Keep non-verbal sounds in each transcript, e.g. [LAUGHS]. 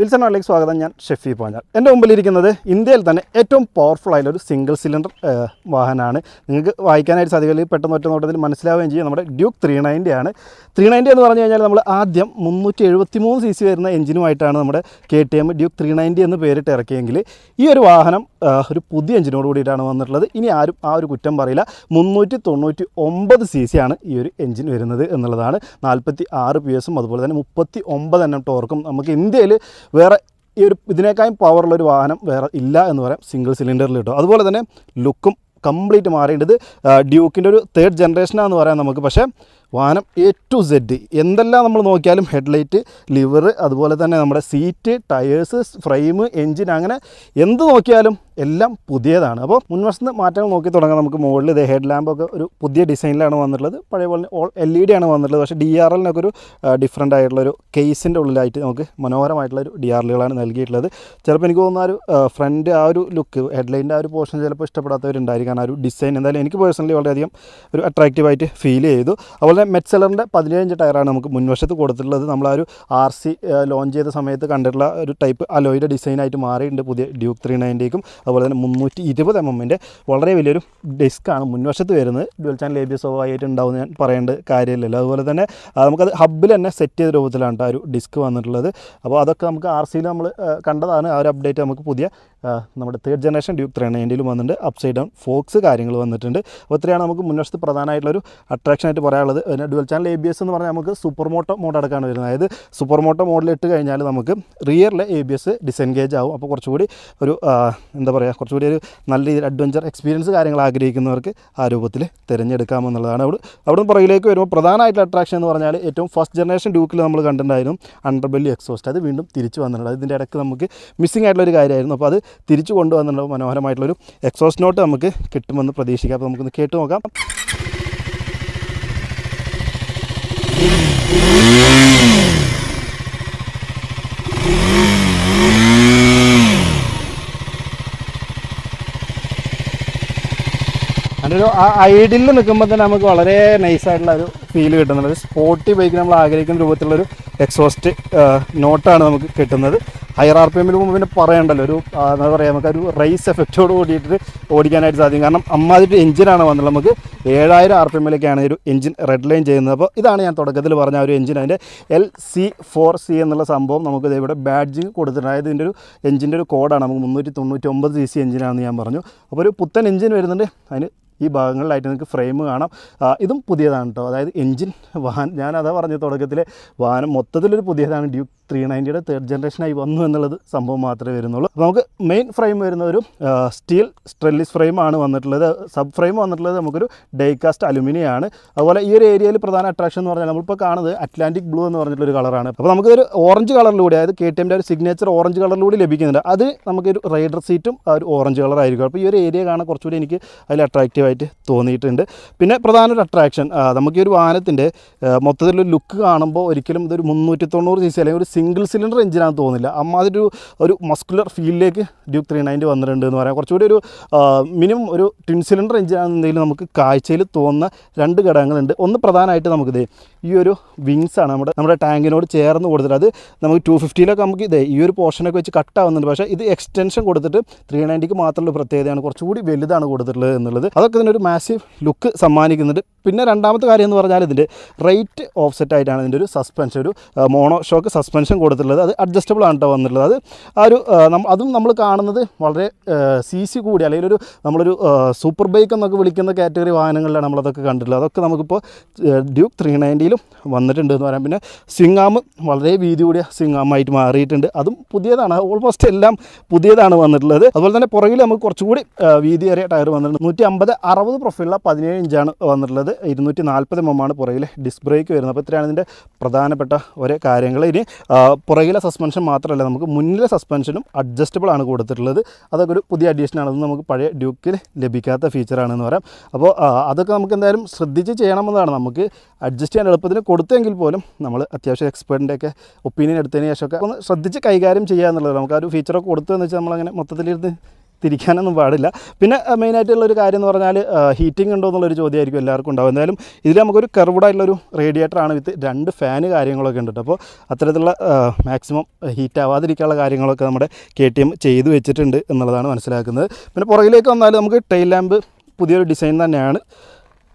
Wilson ആളിലേക്ക് സ്വാഗതം ഞാൻ ഷെഫി പോഞ്ഞാൽ എൻ്റെ മുമ്പിലിരിക്കുന്നത് ഇന്ത്യയിൽ തന്നെ ഏറ്റവും പവർഫുൾ ആയിട്ടുള്ള ഒരു സിംഗിൾ സിലിണ്ടർ വാഹനമാണ് നിങ്ങൾക്ക് വായിക്കാനായിട്ട് സാധിക്കില്ല പെട്ടെന്ന് ഒറ്റ നോട്ടത്തിൽ മനസ്സിലാവുകയും ചെയ്യും നമ്മുടെ ഡ്യൂക്ക് ത്രീ നയൻറ്റി ആണ് ത്രീ നയൻറ്റി എന്ന് പറഞ്ഞു കഴിഞ്ഞാൽ നമ്മൾ ആദ്യം മുന്നൂറ്റി എഴുപത്തി മൂന്ന് സി സി വരുന്ന എഞ്ചിനുമായിട്ടാണ് നമ്മുടെ K T M Duke three ninety എന്ന് പേരിട്ട് ഇറക്കിയെങ്കിൽ ഈ ഒരു വാഹനം ഒരു പുതിയ എഞ്ചിനോട് കൂടിയിട്ടാണ് വന്നിട്ടുള്ളത് ഇനി ആരും ആ ഒരു കുറ്റം പറയില്ല മുന്നൂറ്റി തൊണ്ണൂറ്റി ഒമ്പത് സി സി ആണ് ഈ ഒരു എഞ്ചിൻ വരുന്നത് എന്നുള്ളതാണ് നാൽപ്പത്തി ആറ് പി എസും അതുപോലെ തന്നെ മുപ്പത്തി ഒമ്പത് എണ്ണം ടോർക്കും നമുക്ക് ഇന്ത്യയിൽ വേറെ ഈ ഒരു ഇതിനേക്കാളും പവറുള്ള ഒരു വാഹനം വേറെ ഇല്ല എന്ന് പറയാം സിംഗിൾ സിലിണ്ടറിൽ കിട്ടും അതുപോലെ തന്നെ ലുക്കും കംപ്ലീറ്റ് മാറേണ്ടത് ഡ്യൂക്കിൻ്റെ ഒരു തേർഡ് ജനറേഷനാണെന്ന് പറയാം നമുക്ക് പക്ഷേ വാനം എ ടു സെഡ് എന്തെല്ലാം നമ്മൾ നോക്കിയാലും ഹെഡ്ലൈറ്റ് ലിവർ അതുപോലെ തന്നെ നമ്മുടെ സീറ്റ് ടയേഴ്സ് ഫ്രെയിം എൻജിൻ അങ്ങനെ എന്ത് നോക്കിയാലും എല്ലാം പുതിയതാണ് അപ്പോൾ മുൻവശത്ത് മാറ്റങ്ങൾ നോക്കി തുടങ്ങാം നമുക്ക് മുകളിൽ ഇത് ഹെഡ് ലാമ്പൊക്കെ ഒരു പുതിയ ഡിസൈനിലാണ് വന്നിട്ടുള്ളത് പഴയ പോലെ ഓൾ എൽ ഇ ഡി ആണ് വന്നിട്ടുള്ളത് പക്ഷേ ഡി ആർ എല്ലിനൊക്കെ ഒരു ആയിട്ടുള്ള ആയിട്ടുള്ളൊരു കേസിൻ്റെ ഉള്ളിലായിട്ട് നമുക്ക് മനോഹരമായിട്ടുള്ള ഒരു ഡി ആർ എല്ലുകളാണ് നൽകിയിട്ടുള്ളത് ചിലപ്പോൾ എനിക്ക് തോന്നുന്ന ആ ഒരു ഫ്രണ്ട് ആ ഒരു ലുക്ക് ഹെഡ്ലൈൻ്റെ ആ ഒരു പോർഷൻ ചിലപ്പോൾ ഇഷ്ടപ്പെടാത്തവരുണ്ടായിരിക്കും കാരണം ആ ഒരു ഡിസൈൻ എന്തായാലും എനിക്ക് പേഴ്സണലി വളരെയധികം ഒരു അട്രാക്റ്റീവായിട്ട് ഫീൽ ചെയ്തു അതുപോലെ അങ്ങനെ മെറ്റ്സെലറിൻ്റെ പതിനേഴ് ടയറാണ് നമുക്ക് മുൻവശത്ത് കൊടുത്തിട്ടുള്ളത് നമ്മൾ ആ ഒരു ആർ സി ലോഞ്ച് ചെയ്ത സമയത്ത് കണ്ടിട്ടുള്ള ഒരു ടൈപ്പ് അലോയുടെ ഡിസൈനായിട്ട് മാറിയിട്ടുണ്ട് പുതിയ ഡ്യൂക്ക് ത്രീ നയൻറ്റേക്കും അതുപോലെ തന്നെ മുന്നൂറ്റി ഇരുപത് എം എമ്മിൻ്റെ വളരെ വലിയൊരു ഡിസ്ക്കാണ് മുൻവശത്ത് വരുന്നത് dual channel A B S ആയിട്ട് ഉണ്ടാവും ഞാൻ പറയേണ്ട കാര്യമില്ലല്ലോ അതുപോലെ തന്നെ നമുക്കത് ഹബ്ബിൽ തന്നെ സെറ്റ് ചെയ്ത രൂപത്തിലാണ് ആ ഒരു ഡിസ്ക് വന്നിട്ടുള്ളത് അപ്പോൾ അതൊക്കെ നമുക്ക് ആർ സിയിൽ നമ്മൾ കണ്ടതാണ് ആ ഒരു അപ്ഡേറ്റ് നമുക്ക് പുതിയ നമ്മുടെ തേർഡ് ജനറേഷൻ ഡ്യൂക്ക് ത്രീ നയൻറ്റിയിലും വന്നിട്ടുണ്ട് അപ്സൈഡ് ഡൗൺ ഫോക്സ് കാര്യങ്ങൾ വന്നിട്ടുണ്ട് അപ്പോൾ ഇത്രയാണ് നമുക്ക് മുൻവശത്ത് പ്രധാനമായിട്ടുള്ളൊരു ആയിട്ട് പറയാനുള്ളത് പിന്നെ dual channel A B S എന്ന് പറഞ്ഞാൽ നമുക്ക് സൂപ്പർ മോട്ടോ മോഡ് അടക്കാണ് വരുന്നത് അതായത് സൂപ്പർ മോട്ടോ മോഡൽ ഇട്ട് കഴിഞ്ഞാൽ നമുക്ക് റിയറിലെ എ ബി എസ് ഡിസെൻഗേജ് ആവും അപ്പോൾ കുറച്ചുകൂടി ഒരു എന്താ പറയുക കുറച്ചുകൂടി ഒരു നല്ല രീതിയിൽ അഡ്വഞ്ചർ എക്സ്പീരിയൻസ് കാര്യങ്ങൾ ആഗ്രഹിക്കുന്നവർക്ക് ആ രൂപത്തിൽ തിരഞ്ഞെടുക്കാമെന്നുള്ളതാണ് അവിടെ അവിടെ നിന്ന് പുറകിലേക്ക് വരുമ്പോൾ പ്രധാനമായിട്ടുള്ള അട്രാക്ഷൻ എന്ന് പറഞ്ഞാൽ ഏറ്റവും ഫസ്റ്റ് ജനറേഷൻ ഡ്യൂക്കിൽ നമ്മൾ കണ്ടിട്ടുണ്ടായിരുന്നു അണ്ടർബെല്ലി എക്സോസ്റ്റ് അത് വീണ്ടും തിരിച്ചു വന്നിട്ടുണ്ട് അതിൻ്റെ ഇടയ്ക്ക് നമുക്ക് മിസ്സിംഗ് ആയിട്ടുള്ള ഒരു കാര്യമായിരുന്നു അപ്പോൾ അത് തിരിച്ചു കൊണ്ടുവന്നിട്ടുള്ള മനോഹരമായിട്ടുള്ളൊരു എക്സോസ് നോട്ട് നമുക്ക് കിട്ടുമെന്ന് പ്രതീക്ഷിക്കാം അപ്പോൾ നമുക്കൊന്ന് കേട്ട് നോക്കാം ഒരു ഐഡിൽ നിൽക്കുമ്പോൾ തന്നെ നമുക്ക് വളരെ നൈസായിട്ടുള്ള ഒരു ഫീൽ കിട്ടുന്നുണ്ട് സ്പോർട്ടി ബൈക്ക് നമ്മൾ ആഗ്രഹിക്കുന്ന രൂപത്തിലുള്ളൊരു എക്സോസ്റ്റ് നോട്ടാണ് നമുക്ക് കിട്ടുന്നത് ഹൈർ ആർ പി എമ്മിൽ പോകുമ്പോൾ പിന്നെ പറയണ്ടല്ലോ ഒരു എന്താ പറയുക നമുക്ക് ഒരു റൈസ് എഫക്റ്റോട് കൂടിയിട്ട് ഓടിക്കാനായിട്ട് സാധിക്കും കാരണം അമ്മാതിരി എഞ്ചിനാണ് വന്നത് നമുക്ക് ഏഴായിരം ആർ പി എമ്മിലേക്കാണ് ഒരു എഞ്ചിൻ റെഡ് ലൈൻ ചെയ്യുന്നത് അപ്പോൾ ഇതാണ് ഞാൻ തുടക്കത്തിൽ പറഞ്ഞ ഒരു എഞ്ചിൻ അതിൻ്റെ എൽ സി ഫോർ സി എന്നുള്ള സംഭവം നമുക്ക് ഇവിടെ ബാഡ്ജിങ് കൊടുത്തിട്ടുണ്ട് അതായത് ഇതിൻ്റെ ഒരു എഞ്ചിൻ്റെ ഒരു കോഡാണ് നമുക്ക് മുന്നൂറ്റി തൊണ്ണൂറ്റി ഒമ്പത് സി സി എഞ്ചിനാണെന്ന് ഞാൻ പറഞ്ഞു അപ്പോൾ ഒരു പുത്തൻ എഞ്ചിൻ വരുന്നുണ്ട് അതിന് ഈ ഭാഗങ്ങളിലായിട്ട് നിങ്ങൾക്ക് ഫ്രെയിം കാണാം ഇതും പുതിയതാണ് കേട്ടോ അതായത് എഞ്ചിൻ വാഹനം ഞാൻ അതാ പറഞ്ഞ തുടക്കത്തിലെ വാഹനം മൊത്തത്തിലൊരു പുതിയതാണ് ഡ്യൂക്ക് ത്രീ നയൻറ്റിയുടെ തേർഡ് ജനറേഷനായി വന്നു എന്നുള്ളത് സംഭവം മാത്രമേ വരുന്നുള്ളൂ നമുക്ക് മെയിൻ ഫ്രെയിം വരുന്ന ഒരു സ്റ്റീൽ സ്ട്രെല്ലിസ് ഫ്രെയിമാണ് വന്നിട്ടുള്ളത് സബ് ഫ്രെയിം വന്നിട്ടുള്ളത് നമുക്കൊരു ഡൈകാസ്റ്റ് അലുമിനിയാണ് അതുപോലെ ഈ ഒരു ഏരിയയിൽ പ്രധാന അട്രാക്ഷൻ എന്ന് പറഞ്ഞാൽ നമ്മളിപ്പോൾ കാണുന്നത് അറ്റ്ലാന്റിക് ബ്ലൂ എന്ന് ഒരു കളറാണ് അപ്പോൾ നമുക്ക് ഒരു ഓറഞ്ച് കളറിലൂടെ അതായത് കെ ടി എമ്മിൻ്റെ ഒരു സിഗ്നേച്ചർ ഓറഞ്ച് കളറിലൂടെ ലഭിക്കുന്നുണ്ട് അത് നമുക്കൊരു റൈഡർ സീറ്റും ഒരു ഓറഞ്ച് കളറായിരിക്കും അപ്പോൾ ഈ ഒരു ഏരിയ കാണാൻ കുറച്ചുകൂടി എനിക്ക് അതിൽ അട്രാക്റ്റീവ് ആയിട്ട് തോന്നിയിട്ടുണ്ട് പിന്നെ പ്രധാന ഒരു അട്രാക്ഷൻ നമുക്ക് ഈ ഒരു വാഹനത്തിൻ്റെ മൊത്തത്തിലൊരു ലുക്ക് കാണുമ്പോൾ ഒരിക്കലും ഇതൊരു മുന്നൂറ്റി തൊണ്ണൂറ് സി സി അല്ലെങ്കിൽ ഒരു സിംഗിൾ സിലിണ്ടർ എഞ്ചിനാണെന്ന് തോന്നില്ല അമ്മാതിരി ഒരു ഒരു മസ്കുലർ ഫീലിലേക്ക് ഡ്യൂക്ക് ത്രീ നയൻറ്റി വന്നിട്ടുണ്ട് എന്ന് പറയാം കുറച്ചുകൂടി ഒരു മിനിമം ഒരു ട്വിൻ സിലിണ്ടർ എഞ്ചിനാണെന്നുണ്ടെങ്കിൽ നമുക്ക് കാഴ്ചയിൽ തോന്നുന്ന രണ്ട് ഘടകങ്ങളുണ്ട് ഒന്ന് പ്രധാനമായിട്ട് നമുക്കിത് ഈ ഒരു വിങ്സ് ആണ് നമ്മുടെ നമ്മുടെ ടാങ്കിനോട് ചേർന്ന് കൊടുത്തിട്ട് അത് നമുക്ക് ടു ഫിഫ്റ്റിയിലൊക്കെ നമുക്ക് ഇതേ ഈ ഒരു പോർഷനൊക്കെ വെച്ച് കട്ട് ആവുന്നുണ്ട് പക്ഷേ ഇത് എക്സ്റ്റൻഷൻ കൊടുത്തിട്ട് ത്രീ നയൻറ്റിക്ക് മാത്രമുള്ള പ്രത്യേകതയാണ് കുറച്ചുകൂടി വലുതാണ് കൊടുത്തിട്ടുള്ളത് എന്നുള്ളത് അതൊക്കെ ഇതിനൊരു മാസീവ് ലുക്ക് സമ്മാനിക്കുന്നുണ്ട് പിന്നെ രണ്ടാമത്തെ കാര്യം എന്ന് പറഞ്ഞാൽ ഇതിൻ്റെ റേറ്റ് ഓഫ്സെറ്റ് ആയിട്ടാണ് ഇതിൻ്റെ ഒരു സസ്പെൻഷൻ ഒരു മോണോ ഷോക്ക് സസ്പെൻഷൻ കൊടുത്തിട്ടുള്ളത് അത് അഡ്ജസ്റ്റബിൾ ആണ് കേട്ടോ വന്നിട്ടുള്ളത് അത് ആ ഒരു അതും നമ്മൾ കാണുന്നത് വളരെ സി സി കൂടി അല്ലെങ്കിൽ ഒരു നമ്മളൊരു സൂപ്പർ ബൈക്ക് എന്നൊക്കെ വിളിക്കുന്ന കാറ്റഗറി വാഹനങ്ങളിലാണ് നമ്മളതൊക്കെ കണ്ടിട്ടുള്ളത് അതൊക്കെ നമുക്കിപ്പോൾ ഡ്യൂക്ക് ത്രീ നയൻറ്റിയിലും വന്നിട്ടുണ്ട് എന്ന് പറയാം പിന്നെ സിംഗാം വളരെ വീതി കൂടിയ സിംഗാമായിട്ട് മാറിയിട്ടുണ്ട് അതും പുതിയതാണ് ഓൾമോസ്റ്റ് എല്ലാം പുതിയതാണ് വന്നിട്ടുള്ളത് അതുപോലെ തന്നെ പുറകിൽ നമുക്ക് കുറച്ചുകൂടി വീതിയേറിയ ടയർ വന്നിട്ടുണ്ട് നൂറ്റി അമ്പത് അറുപത് പ്രൊഫൈലിലെ പതിനേഴ് ഇഞ്ചാണ് വന്നിട്ടുള്ളത് ഇരുന്നൂറ്റി നാൽപ്പത് ആണ് പുറകിൽ ഡിസ്ക് ബ്രേക്ക് വരുന്നത് അപ്പോൾ ഇത്രയാണ് ഇതിൻ്റെ പ്രധാനപ്പെട്ട ഒരു കാര്യങ്ങൾ ഇനി പുറകിലെ സസ്പെൻഷൻ മാത്രമല്ല നമുക്ക് മുന്നിലെ സസ്പെൻഷനും അഡ്ജസ്റ്റബിൾ ആണ് കൊടുത്തിട്ടുള്ളത് അതൊക്കെ ഒരു പുതിയ അഡീഷനാണ് അത് നമുക്ക് പഴയ ഡ്യൂക്കിൽ ലഭിക്കാത്ത ഫീച്ചറാണെന്ന് പറയാം അപ്പോൾ അതൊക്കെ നമുക്ക് എന്തായാലും ശ്രദ്ധിച്ച് ചെയ്യണമെന്നതാണ് നമുക്ക് അഡ്ജസ്റ്റ് ചെയ്യാൻ എളുപ്പത്തിന് കൊടുത്തെങ്കിൽ പോലും നമ്മൾ അത്യാവശ്യം ഒക്കെ ഒപ്പീനിയൻ എടുത്തതിന് ശേഷമൊക്കെ ഒന്ന് ശ്രദ്ധിച്ച് കൈകാര്യം ചെയ്യുക എന്നുള്ളത് നമുക്ക് ആ ഒരു ഫീച്ചറൊക്കെ കൊടുത്തു എന്ന് വെച്ചാൽ നമ്മളങ്ങനെ മൊത്തത്തിലിരുന്ന് തിരിക്കാനൊന്നും പാടില്ല പിന്നെ മെയിനായിട്ടുള്ളൊരു കാര്യം എന്ന് പറഞ്ഞാൽ ഹീറ്റിംഗ് ഉണ്ടോ എന്നുള്ളൊരു ചോദ്യമായിരിക്കും എല്ലാവർക്കും ഉണ്ടാവും എന്തായാലും ഇതിൽ നമുക്കൊരു കർവ്ഡായിട്ടുള്ളൊരു റേഡിയേറ്ററാണ് വിത്ത് രണ്ട് ഫാന് കാര്യങ്ങളൊക്കെ ഉണ്ട് അപ്പോൾ അത്തരത്തിലുള്ള മാക്സിമം ഹീറ്റ് ആവാതിരിക്കാനുള്ള കാര്യങ്ങളൊക്കെ നമ്മുടെ കെ ടി എം ചെയ്തു വെച്ചിട്ടുണ്ട് എന്നുള്ളതാണ് മനസ്സിലാക്കുന്നത് പിന്നെ പുറകിലേക്ക് വന്നാൽ നമുക്ക് ടെയിൽ ലാമ്പ് പുതിയൊരു ഡിസൈൻ തന്നെയാണ്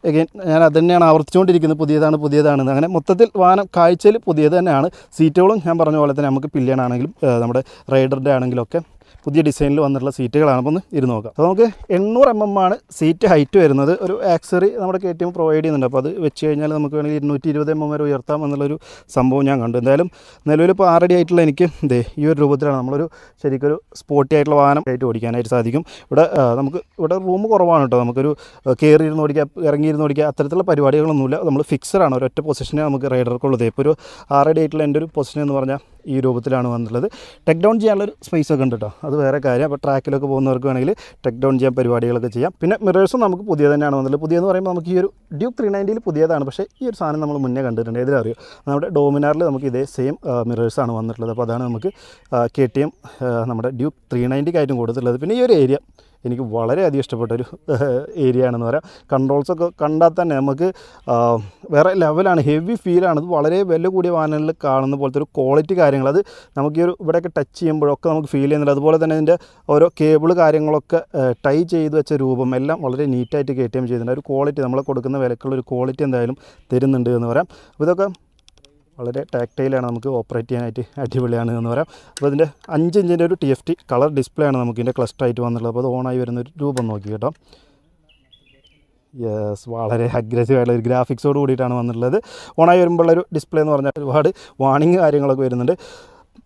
എഗെയിൻ ഞാൻ അത് തന്നെയാണ് ആവർത്തിച്ചുകൊണ്ടിരിക്കുന്നത് പുതിയതാണ് പുതിയതാണ് അങ്ങനെ മൊത്തത്തിൽ വാഹനം കാഴ്ചയിൽ പുതിയത് തന്നെയാണ് സീറ്റുകളും ഞാൻ പറഞ്ഞ പോലെ തന്നെ നമുക്ക് പില്ലിയാണെങ്കിലും നമ്മുടെ റൈഡറിൻ്റെ ആണെങ്കിലും ഒക്കെ പുതിയ ഡിസൈനിൽ വന്നിട്ടുള്ള സീറ്റുകളാണ് അപ്പോൾ ഒന്ന് ഇരുന്ന് നോക്കാം അപ്പോൾ നമുക്ക് എണ്ണൂറ് എം എം ആണ് സീറ്റ് ഹൈറ്റ് വരുന്നത് ഒരു ആക്സറി നമ്മുടെ കെ ടി എം പ്രൊവൈഡ് ചെയ്യുന്നുണ്ട് അപ്പോൾ അത് വെച്ച് കഴിഞ്ഞാൽ നമുക്ക് വേണമെങ്കിൽ ഇരുന്നൂറ്റി ഇരുപത് എം എം വരെ ഉയർത്താം എന്നുള്ളൊരു സംഭവം ഞാൻ കണ്ടു എന്തായാലും നിലവിൽ ഇപ്പോൾ ആറടി ആയിട്ടുള്ള എനിക്ക് ഇതേ ഈ ഒരു രൂപത്തിലാണ് നമ്മളൊരു ശരിക്കൊരു സ്പോട്ടി ആയിട്ടുള്ള വാഹനം ആയിട്ട് ഓടിക്കാനായിട്ട് സാധിക്കും ഇവിടെ നമുക്ക് ഇവിടെ റൂം കുറവാണ് കേട്ടോ നമുക്കൊരു കയറി ഇരുന്ന് ഓടിക്കുക ഇറങ്ങിയിരുന്ന് ഓടിക്കുക അത്തരത്തിലുള്ള പരിപാടികളൊന്നുമില്ല നമ്മൾ ഫിക്സഡാണ് ഒരൊറ്റ പൊസിഷനെ നമുക്ക് റൈഡർക്കുള്ളത് ഇപ്പോൾ ഒരു ആറടി ആയിട്ടുള്ള എൻ്റെ ഒരു പൊസിഷൻ എന്ന് പറഞ്ഞാൽ ഈ രൂപത്തിലാണ് വന്നിട്ടുള്ളത് ടെക് ഡൗൺ ചെയ്യാനുള്ളൊരു സ്പേസ് ഒക്കെ ഉണ്ട് കേട്ടോ അത് വേറെ കാര്യം അപ്പോൾ ട്രാക്കിലൊക്കെ പോകുന്നവർക്ക് വേണമെങ്കിൽ ടെക് ഡൗൺ ചെയ്യാൻ പരിപാടികളൊക്കെ ചെയ്യാം പിന്നെ മിറേഴ്സും നമുക്ക് പുതിയ തന്നെയാണ് വന്നിട്ടുള്ളത് പുതിയെന്ന് പറയുമ്പോൾ നമുക്ക് ഈ ഒരു ഡ്യൂക്ക് ത്രീ നയൻറ്റിയിൽ പുതിയതാണ് പക്ഷേ ഈ ഒരു സാധനം നമ്മൾ മുന്നേ കണ്ടിട്ടുണ്ട് അറിയോ നമ്മുടെ ഡോമിനാറിൽ നമുക്ക് ഇതേ സെയിം മിറേഴ്സാണ് വന്നിട്ടുള്ളത് അപ്പോൾ അതാണ് നമുക്ക് കെ നമ്മുടെ ഡ്യൂക്ക് ത്രീ നയൻറ്റിക്കായിട്ടും കൊടുത്തിട്ടുള്ളത് പിന്നെ ഈ ഒരു ഏരിയ എനിക്ക് വളരെയധികം ഇഷ്ടപ്പെട്ട ഒരു ഏരിയ ആണെന്ന് പറയാം കൺട്രോൾസൊക്കെ കണ്ടാൽ തന്നെ നമുക്ക് വേറെ ലെവലാണ് ഹെവി ഫീലാണ് ഇത് വളരെ വില കൂടിയ വാഹനങ്ങളിൽ കാണുന്ന പോലത്തെ ഒരു ക്വാളിറ്റി കാര്യങ്ങൾ അത് നമുക്ക് ഈ ഒരു ഇവിടെയൊക്കെ ടച്ച് ചെയ്യുമ്പോഴൊക്കെ നമുക്ക് ഫീൽ ചെയ്യുന്നുണ്ട് അതുപോലെ തന്നെ ഇതിൻ്റെ ഓരോ കേബിൾ കാര്യങ്ങളൊക്കെ ടൈ ചെയ്ത് വെച്ച രൂപം എല്ലാം വളരെ നീറ്റായിട്ട് കെ ടി എം ചെയ്തിട്ടുണ്ട് ഒരു ക്വാളിറ്റി നമ്മൾ കൊടുക്കുന്ന വിലക്കുള്ളൊരു ഒരു ക്വാളിറ്റി എന്തായാലും തരുന്നുണ്ട് എന്ന് പറയാം അപ്പോൾ ഇതൊക്കെ വളരെ ടാക്റ്റൈലാണ് നമുക്ക് ഓപ്പറേറ്റ് ചെയ്യാനായിട്ട് അടിപൊളിയാണ് എന്ന് പറയാം അപ്പോൾ ഇതിൻ്റെ അഞ്ച് ഇഞ്ചിൻ്റെ ഒരു T F T colour display ആണ് നമുക്ക് ഇതിൻ്റെ ആയിട്ട് വന്നിട്ടുള്ളത് അപ്പോൾ അത് ഓണായി വരുന്ന ഒരു രൂപം നോക്കി കേട്ടോ യെസ് വളരെ ആയിട്ടുള്ള ഒരു ഗ്രാഫിക്സോട് കൂടിയിട്ടാണ് വന്നിട്ടുള്ളത് ഓണായി വരുമ്പോഴുള്ള ഒരു ഡിസ്പ്ലേ എന്ന് പറഞ്ഞാൽ ഒരുപാട് വാണിംഗ് കാര്യങ്ങളൊക്കെ വരുന്നുണ്ട്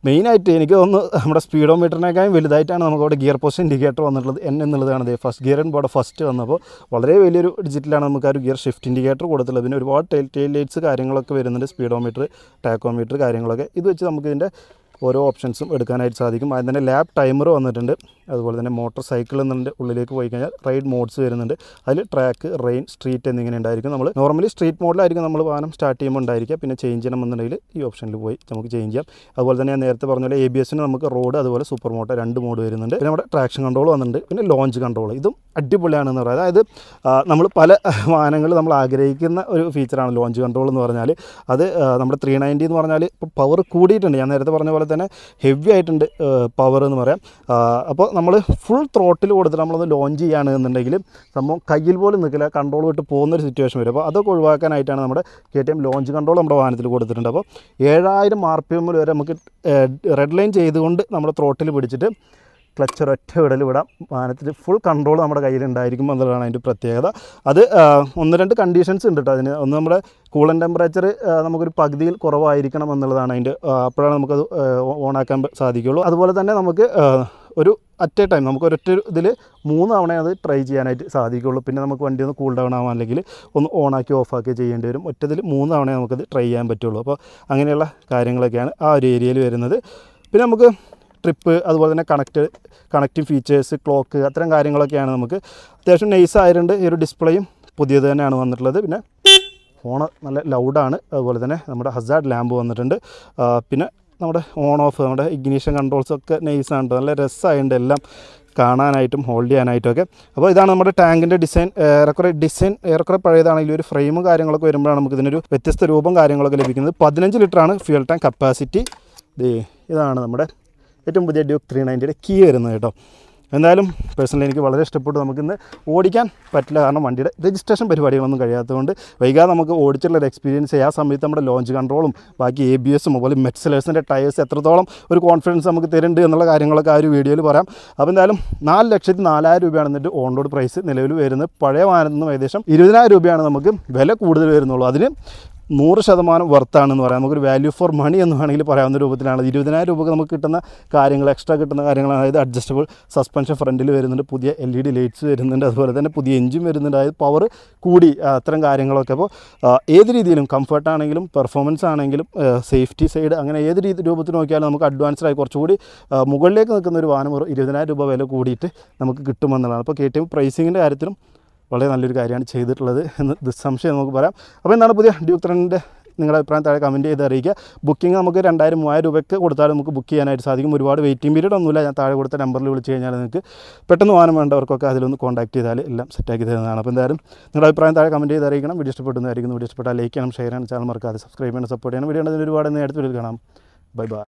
മെയിനായിട്ട് എനിക്ക് തോന്നുന്നു നമ്മുടെ സ്പീഡോ മീറ്ററിനേക്കാളും വലുതായിട്ടാണ് അവിടെ ഗിയർ പോസ്റ്റ് ഇൻഡിക്കേറ്റർ വന്നിട്ടുള്ളത് എൻ എന്നുള്ളതാണ് first gear and board first വന്നപ്പോൾ വളരെ വലിയൊരു ഡിജിറ്റലാണ് നമുക്ക് ആ ഒരു ഗിയർ ഷിഫ്റ്റ് ഇൻഡിക്കേറ്റർ കൊടുത്തുള്ളത് പിന്നെ ഒരുപാട് ടെയിൽ ടെയിൽ ലൈറ്റ്സ് കാര്യങ്ങളൊക്കെ വരുന്നുണ്ട് സ്പീഡോമീറ്റർ ടാക്കോമീറ്റർ കാര്യങ്ങളൊക്കെ ഇത് വെച്ച് നമുക്കിതിൻ്റെ ഓരോ ഓപ്ഷൻസും എടുക്കാനായിട്ട് സാധിക്കും അതിന് തന്നെ ലാബ് ടൈമർ വന്നിട്ടുണ്ട് അതുപോലെ തന്നെ മോട്ടോർ സൈക്കിൾ എന്നുണ്ട് ഉള്ളിലേക്ക് പോയി കഴിഞ്ഞാൽ റൈഡ് മോഡ്സ് വരുന്നുണ്ട് അതിൽ ട്രാക്ക് റെയിൻ സ്ട്രീറ്റ് എന്നിങ്ങനെ ഉണ്ടായിരിക്കും നമ്മൾ നോർമലി സ്ട്രീറ്റ് മോഡിലായിരിക്കും നമ്മൾ വാഹനം സ്റ്റാർട്ട് ചെയ്യുമ്പോൾ ഉണ്ടായിരിക്കുക പിന്നെ ചേഞ്ച് ചെയ്യണമെന്നുണ്ടെങ്കിൽ ഈ ഓപ്ഷനിൽ പോയി നമുക്ക് ചേഞ്ച് ചെയ്യാം അതുപോലെ തന്നെ ഞാൻ നേരത്തെ പറഞ്ഞ പോലെ എ ബി എസിന് നമുക്ക് റോഡ് അതുപോലെ സൂപ്പർ മോട്ടോ രണ്ട് മോഡ് വരുന്നുണ്ട് പിന്നെ നമ്മുടെ ട്രാക്ഷൻ കൺട്രോൾ വന്നിട്ടുണ്ട് പിന്നെ ലോഞ്ച് കൺട്രോൾ ഇതും അടിപൊളിയാണെന്ന് പറയുന്നത് അതായത് നമ്മൾ പല [LAUGHS] വാഹനങ്ങൾ നമ്മൾ ആഗ്രഹിക്കുന്ന ഒരു ഫീച്ചറാണ് ലോഞ്ച് കൺട്രോൾ എന്ന് പറഞ്ഞാൽ അത് നമ്മുടെ ത്രീ നയൻറ്റി എന്ന് പറഞ്ഞാൽ ഇപ്പോൾ പവർ കൂടിയിട്ടുണ്ട് ഞാൻ നേരത്തെ പറഞ്ഞ പോലെ തന്നെ ഹെവി ആയിട്ടുണ്ട് പവർ എന്ന് പറയാം അപ്പോൾ നമ്മൾ ഫുൾ ത്രോട്ടിൽ കൊടുത്തിട്ട് നമ്മളത് ലോഞ്ച് ചെയ്യുകയാണ് എന്നുണ്ടെങ്കിൽ സംഭവം കയ്യിൽ പോലും നിൽക്കില്ല കൺട്രോൾ വിട്ട് പോകുന്നൊരു സിറ്റുവേഷൻ വരും അപ്പോൾ അതൊക്കെ ഒഴിവാക്കാനായിട്ടാണ് നമ്മുടെ K T M launch control നമ്മുടെ വാഹനത്തിൽ കൊടുത്തിട്ടുണ്ട് അപ്പോൾ ഏഴായിരം ആർ പി എമ്മിൽ വരെ നമുക്ക് റെഡ് ലൈൻ ചെയ്തുകൊണ്ട് നമ്മുടെ ത്രോട്ടിൽ പിടിച്ചിട്ട് ക്ലച്ച് ഒറ്റ വിടൽ വിടാം വാഹനത്തിൽ ഫുൾ കൺട്രോൾ നമ്മുടെ കയ്യിലുണ്ടായിരിക്കും എന്നുള്ളതാണ് അതിൻ്റെ പ്രത്യേകത അത് ഒന്ന് രണ്ട് കണ്ടീഷൻസ് ഉണ്ട് കേട്ടോ അതിന് ഒന്ന് നമ്മുടെ കൂളൻ ടെമ്പറേച്ചർ നമുക്കൊരു പകുതിയിൽ കുറവായിരിക്കണം എന്നുള്ളതാണ് അതിൻ്റെ അപ്പോഴാണ് നമുക്കത് ഓണാക്കാൻ സാധിക്കുകയുള്ളൂ അതുപോലെ തന്നെ നമുക്ക് ഒരു അറ്റ് എ ടൈം നമുക്ക് ഒരൊറ്റ ഇതിൽ മൂന്ന് തവണ അത് ട്രൈ ചെയ്യാനായിട്ട് സാധിക്കുകയുള്ളൂ പിന്നെ നമുക്ക് വണ്ടി ഒന്ന് കൂൾ ഡൗൺ ആവാൻ അല്ലെങ്കിൽ ഒന്ന് ഓണാക്കി ഓഫാക്കി ചെയ്യേണ്ടി വരും ഒറ്റതിൽ മൂന്ന് തവണ നമുക്കത് ട്രൈ ചെയ്യാൻ പറ്റുള്ളൂ അപ്പോൾ അങ്ങനെയുള്ള കാര്യങ്ങളൊക്കെയാണ് ആ ഒരു ഏരിയയിൽ വരുന്നത് പിന്നെ നമുക്ക് ട്രിപ്പ് അതുപോലെ തന്നെ കണക്റ്റ് കണക്റ്റിംഗ് ഫീച്ചേഴ്സ് ക്ലോക്ക് അത്തരം കാര്യങ്ങളൊക്കെയാണ് നമുക്ക് അത്യാവശ്യം നൈസ് ആയതുകൊണ്ട് ഈ ഒരു ഡിസ്പ്ലേയും പുതിയത് തന്നെയാണ് വന്നിട്ടുള്ളത് പിന്നെ ഫോണ് നല്ല ലൗഡാണ് അതുപോലെ തന്നെ നമ്മുടെ ഹസാഡ് ലാമ്പ് വന്നിട്ടുണ്ട് പിന്നെ നമ്മുടെ ഓൺ ഓഫ് നമ്മുടെ ഇഗ്നീഷൻ കൺട്രോൾസ് ഒക്കെ നൈസാണ് നല്ല രസമായിട്ട് എല്ലാം കാണാനായിട്ടും ഹോൾഡ് ചെയ്യാനായിട്ടും ഒക്കെ അപ്പോൾ ഇതാണ് നമ്മുടെ ടാങ്കിൻ്റെ ഡിസൈൻ ഏറെക്കുറെ ഡിസൈൻ ഏറെക്കുറെ പഴയതാണെങ്കിലും ഒരു ഫ്രെയിം കാര്യങ്ങളൊക്കെ വരുമ്പോഴാണ് നമുക്ക് ഇതിനൊരു വ്യത്യസ്ത രൂപം കാര്യങ്ങളൊക്കെ ലഭിക്കുന്നത് പതിനഞ്ച് ലിറ്ററാണ് ഫ്യൂൽ ടാങ്ക് കപ്പാസിറ്റി ഇതാണ് നമ്മുടെ ഏറ്റവും പുതിയ ഡ്യൂക്ക് ത്രീ നയൻറ്റിയുടെ കീ വരുന്നത് കേട്ടോ എന്തായാലും പേഴ്സണലി എനിക്ക് വളരെ ഇഷ്ടപ്പെട്ടു നമുക്കിന്ന് ഓടിക്കാൻ പറ്റില്ല കാരണം വണ്ടിയുടെ രജിസ്ട്രേഷൻ പരിപാടികളൊന്നും കഴിയാത്തതുകൊണ്ട് വൈകാതെ നമുക്ക് ഓടിച്ചിട്ടുള്ള ഒരു എക്സ്പീരിയൻസ് ആ സമയത്ത് നമ്മുടെ ലോഞ്ച് കൺട്രോളും ബാക്കി എ ബി എസും അതുപോലെ മെറ്റ്സലേഴ്സിൻ്റെ ടയേഴ്സ് എത്രത്തോളം ഒരു കോൺഫിഡൻസ് നമുക്ക് തരുന്നുണ്ട് എന്നുള്ള കാര്യങ്ങളൊക്കെ ആ ഒരു വീഡിയോയിൽ പറയാം അപ്പോൾ എന്തായാലും നാല് ലക്ഷത്തി നാലായിരം രൂപയാണ് എന്നിട്ട് ഓൺ റോഡ് പ്രൈസ് നിലവിൽ വരുന്നത് പഴയ വാഹനത്തിൽ നിന്നും ഏകദേശം ഇരുപതിനായിരം രൂപയാണ് നമുക്ക് വില കൂടുതൽ വരുന്നുള്ളൂ അതിന് നൂറ് ശതമാനം വർത്താണെന്ന് പറയാം നമുക്കൊരു വാല്യൂ ഫോർ മണി എന്ന് വേണമെങ്കിൽ പറയാവുന്ന രൂപത്തിലാണ് ഇരുപതിനായിരം രൂപക്ക് നമുക്ക് കിട്ടുന്ന കാര്യങ്ങൾ എക്സ്ട്രാ കിട്ടുന്ന കാര്യങ്ങളാണ് അതായത് അഡ്ജസ്റ്റബിൾ സസ്പെൻഷൻ ഫ്രണ്ടിൽ വരുന്നുണ്ട് പുതിയ എൽ ഇ ഡി ലൈറ്റ്സ് വരുന്നുണ്ട് അതുപോലെ തന്നെ പുതിയ എഞ്ചിൻ വരുന്നുണ്ട് അതായത് പവർ കൂടി അത്തരം കാര്യങ്ങളൊക്കെ അപ്പോൾ ഏത് രീതിയിലും കംഫർട്ടാണെങ്കിലും പെർഫോമൻസ് ആണെങ്കിലും സേഫ്റ്റി സൈഡ് അങ്ങനെ ഏത് രീതി രൂപത്തിൽ നോക്കിയാലും നമുക്ക് അഡ്വാൻസ്ഡായി ആയി കുറച്ചുകൂടി മുകളിലേക്ക് നിൽക്കുന്ന ഒരു വാഹനം ഇരുപതിനായിരം രൂപ വില കൂടിയിട്ട് നമുക്ക് കിട്ടുമെന്നുള്ളതാണ് അപ്പോൾ കെ ടി എം പ്രൈസിങ്ങിൻ്റെ കാര്യത്തിലും വളരെ നല്ലൊരു കാര്യമാണ് ചെയ്തിട്ടുള്ളത് എന്ന് സംശയം നമുക്ക് പറയാം അപ്പോൾ എന്താണ് പുതിയ ഡ്യൂക്ക് ത്രണ്ടിൻ്റെ നിങ്ങളുടെ അഭിപ്രായം താഴെ കമൻറ്റ് ചെയ്ത് അറിയിക്കുക ബുക്കിംഗ് നമുക്ക് രണ്ടായിരം മൂവായിരം രൂപയ്ക്ക് കൊടുത്താൽ നമുക്ക് ബുക്ക് ചെയ്യാനായിട്ട് സാധിക്കും ഒരുപാട് വെയിറ്റിംഗ് പീരീഡ് ഒന്നുമില്ല ഞാൻ താഴെ കൊടുത്ത നമ്പറിൽ വിളിച്ച് കഴിഞ്ഞാൽ നിങ്ങൾക്ക് പെട്ടെന്ന് വാഹനം വേണ്ടവർക്കൊക്കെ അതിലൊന്ന് കോൺടാക്ട് ചെയ്താൽ എല്ലാം സെറ്റാക്കി തരുന്നതാണ് അപ്പോൾ എന്തായാലും നിങ്ങളുടെ അഭിപ്രായം താഴെ കമൻറ്റ് ചെയ്ത് അറിയിക്കണം വീഡിയോ ഇഷ്ടപ്പെടുന്നതായിരിക്കും വീഡിയോ ഇഷ്ടപ്പെട്ടാൽ ലൈക്ക് ചെയ്യണം ഷെയർ ചെയ്യണം ചാനൽ മറക്കാതെ സബ്സ്ക്രൈബ് ചെയ്യണം സപ്പോർട്ട് ചെയ്യണം വീഡിയോ അതിന് ഒരുപാട് നേരത്തെ വീട്ടിൽ കാണാം ബൈ ബൈ